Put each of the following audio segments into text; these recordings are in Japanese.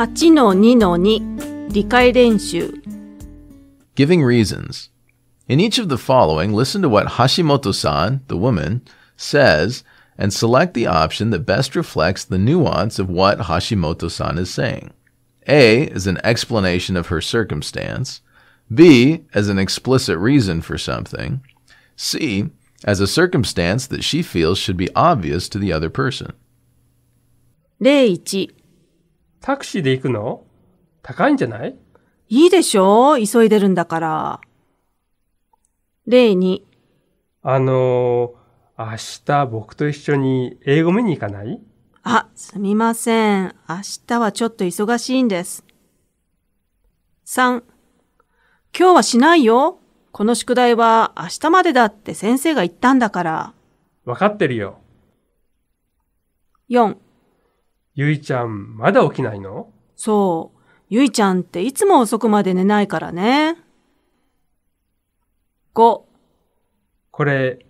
8 2 Giving reasons. In each of the following, listen to what Hashimoto-san, the woman, says and select the option that best reflects the nuance of what Hashimoto-san is saying. A is an explanation of her circumstance. B as an explicit reason for something. C as a circumstance that she feels should be obvious to the other person. 例1タクシーで行くの高いんじゃないいいでしょ急いでるんだから。例に。あのー、明日僕と一緒に英語見に行かないあ、すみません。明日はちょっと忙しいんです。3、今日はしないよ。この宿題は明日までだって先生が言ったんだから。わかってるよ。4、ゆいちゃん、まだ起きないのそう。ゆいちゃんっていつも遅くまで寝ないからね。5。これ、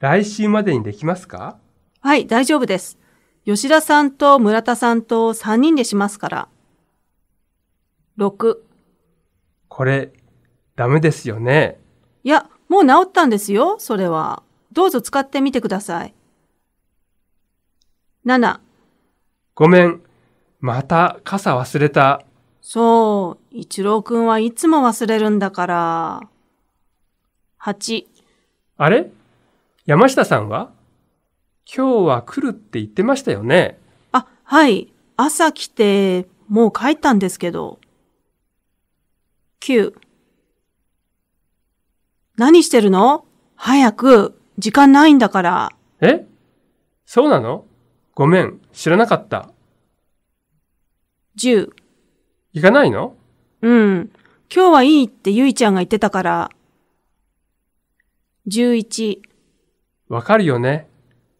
来週までにできますかはい、大丈夫です。吉田さんと村田さんと3人でしますから。6。これ、ダメですよね。いや、もう治ったんですよ、それは。どうぞ使ってみてください。7。ごめん。また傘忘れた。そう、一郎くんはいつも忘れるんだから。8。あれ山下さんは今日は来るって言ってましたよね。あ、はい。朝来て、もう帰ったんですけど。9。何してるの早く、時間ないんだから。えそうなのごめん、知らなかった。10。行かないのうん。今日はいいってゆいちゃんが言ってたから。11。わかるよね。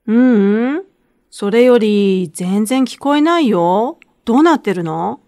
うん、うん、それより全然聞こえないよ。どうなってるの